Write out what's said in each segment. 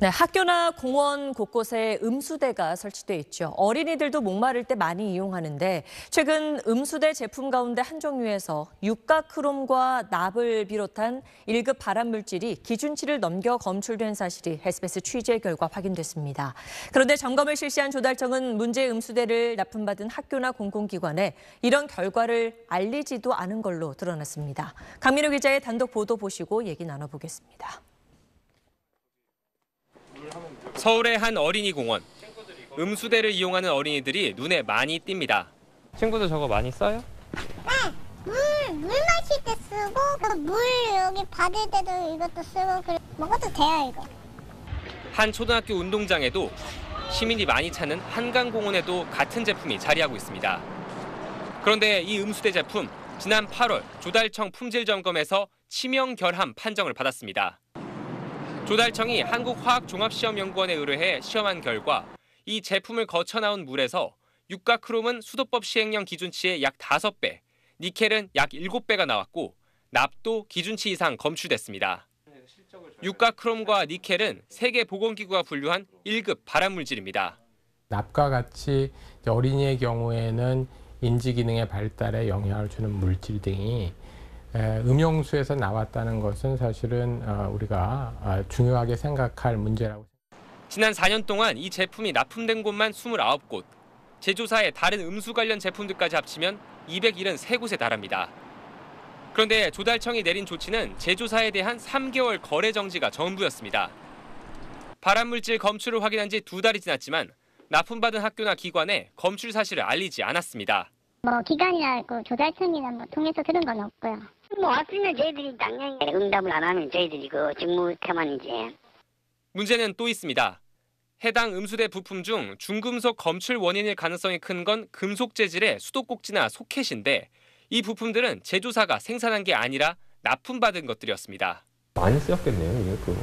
네, 학교나 공원 곳곳에 음수대가 설치돼 있죠. 어린이들도 목마를 때 많이 이용하는데 최근 음수대 제품 가운데 한 종류에서 육각크롬과 납을 비롯한 1급 발암물질이 기준치를 넘겨 검출된 사실이 SBS 취재 결과 확인됐습니다. 그런데 점검을 실시한 조달청은 문제 음수대를 납품받은 학교나 공공기관에 이런 결과를 알리지도 않은 걸로 드러났습니다. 강민호 기자의 단독 보도 보시고 얘기 나눠보겠습니다. 서울의 한 어린이 공원. 음수대를 이용하는 어린이들이 눈에 많이 띕니다. 친구들 저거 많이 써요? 네. 물, 물 마실 때 쓰고 그 물 여기 받을 때도 이것도 쓰고 그래. 먹어도 돼요 이거. 한 초등학교 운동장에도 시민이 많이 찾는 한강공원에도 같은 제품이 자리하고 있습니다. 그런데 이 음수대 제품 지난 8월 조달청 품질 점검에서 치명 결함 판정을 받았습니다. 조달청이 한국화학종합시험연구원에 의뢰해 시험한 결과 이 제품을 거쳐 나온 물에서 육가크롬은 수도법 시행령 기준치의 약 5배, 니켈은 약 7배가 나왔고 납도 기준치 이상 검출됐습니다. 육가크롬과 니켈은 세계보건기구가 분류한 1급 발암물질입니다. 납과 같이 어린이의 경우에는 인지 기능의 발달에 영향을 주는 물질 등이 예, 음영수에서 나왔다는 것은 사실은 어, 우리가 아, 중요하게 생각할 문제라고 생각합니다. 지난 4년 동안 이 제품이 납품된 곳만 29곳, 제조사의 다른 음수 관련 제품들까지 합치면 273곳에 달합니다. 그런데 조달청이 내린 조치는 제조사에 대한 3개월 거래 정지가 전부였습니다. 발암물질 검출을 확인한 지 두 달이 지났지만 납품받은 학교나 기관에 검출 사실을 알리지 않았습니다. 뭐 기관이나 그 조달청이나 뭐 통해서 들은 건 없고요. 뭐 왔으면 저희들이 당연히 응답을 안 하면 저희들이 그 직무 태만이지. 문제는 또 있습니다. 해당 음수대 부품 중 중금속 검출 원인일 가능성이 큰 건 금속 재질의 수도꼭지나 소켓인데 이 부품들은 제조사가 생산한 게 아니라 납품받은 것들이었습니다. 많이 쓰였겠네요. 이게 또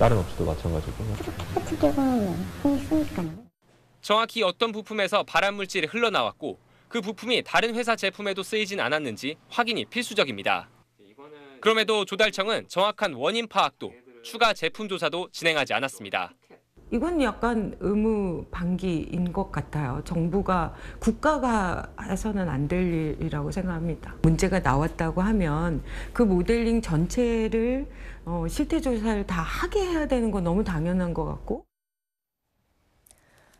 다른 업체도 마찬가지고. 그렇죠. 그렇죠. 그렇죠. 정확히 어떤 부품에서 발암물질이 흘러나왔고 그 부품이 다른 회사 제품에도 쓰이진 않았는지 확인이 필수적입니다. 그럼에도 조달청은 정확한 원인 파악도 추가 제품 조사도 진행하지 않았습니다. 이건 약간 의무 방기인 것 같아요. 정부가 국가가 해서는 안 될 일이라고 생각합니다. 문제가 나왔다고 하면 그 모델링 전체를 어, 실태 조사를 다 하게 해야 되는 건 너무 당연한 것 같고.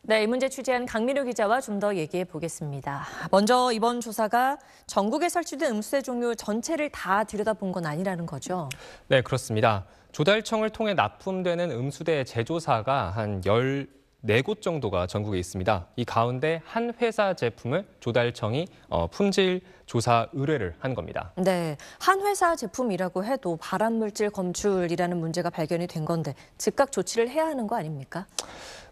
네, 이 문제 취재한 강민우 기자와 좀 더 얘기해 보겠습니다. 먼저 이번 조사가 전국에 설치된 음수대 종류 전체를 다 들여다본 건 아니라는 거죠? 네, 그렇습니다. 조달청을 통해 납품되는 음수대 제조사가 한 14곳 정도가 전국에 있습니다. 이 가운데 한 회사 제품을 조달청이 어, 품질 조사 의뢰를 한 겁니다. 네, 한 회사 제품이라고 해도 발암물질 검출이라는 문제가 발견이 된 건데 즉각 조치를 해야 하는 거 아닙니까?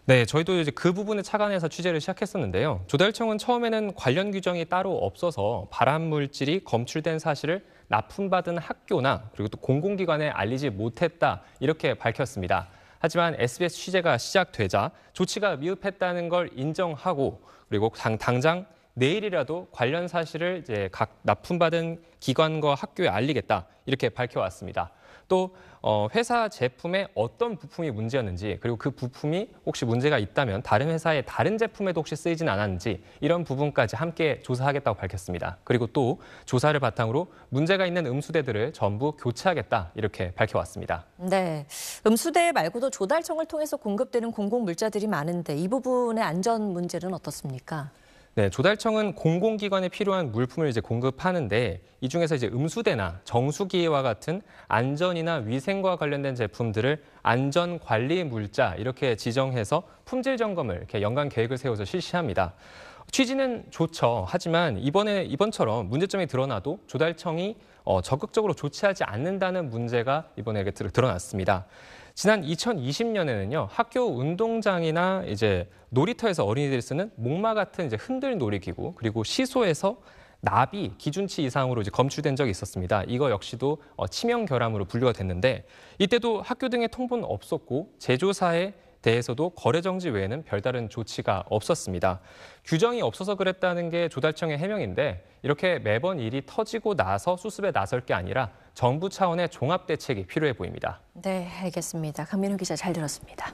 네, 저희도 이제 그 부분에 착안해서 취재를 시작했었는데요. 조달청은 처음에는 관련 규정이 따로 없어서 발암 물질이 검출된 사실을 납품받은 학교나 그리고 또 공공기관에 알리지 못했다 이렇게 밝혔습니다. 하지만 SBS 취재가 시작되자 조치가 미흡했다는 걸 인정하고 그리고 당, 당장 내일이라도 관련 사실을 이제 각 납품받은 기관과 학교에 알리겠다 이렇게 밝혀왔습니다. 또 어, 회사 제품에 어떤 부품이 문제였는지 그리고 그 부품이 혹시 문제가 있다면 다른 회사의 다른 제품에도 혹시 쓰이진 않았는지 이런 부분까지 함께 조사하겠다고 밝혔습니다. 그리고 또 조사를 바탕으로 문제가 있는 음수대들을 전부 교체하겠다 이렇게 밝혀왔습니다. 네, 음수대 말고도 조달청을 통해서 공급되는 공공물자들이 많은데 이 부분의 안전 문제는 어떻습니까? 네, 조달청은 공공기관에 필요한 물품을 이제 공급하는데 이 중에서 이제 음수대나 정수기와 같은 안전이나 위생과 관련된 제품들을 안전관리 물자 이렇게 지정해서 품질 점검을 이렇게 연간 계획을 세워서 실시합니다. 취지는 좋죠. 하지만 이번에 이번처럼 문제점이 드러나도 조달청이 어, 적극적으로 조치하지 않는다는 문제가 이번에 드러났습니다. 지난 2020년에는요 학교 운동장이나 이제 놀이터에서 어린이들이 쓰는 목마 같은 이제 흔들 놀이기구 그리고 시소에서 나비 기준치 이상으로 이제 검출된 적이 있었습니다. 이거 역시도 어, 치명 결함으로 분류가 됐는데 이때도 학교 등의 통보는 없었고 제조사의 대해서도 거래 정지 외에는 별다른 조치가 없었습니다. 규정이 없어서 그랬다는 게 조달청의 해명인데 이렇게 매번 일이 터지고 나서 수습에 나설 게 아니라 정부 차원의 종합 대책이 필요해 보입니다. 네, 알겠습니다. 강민우 기자 잘 들었습니다.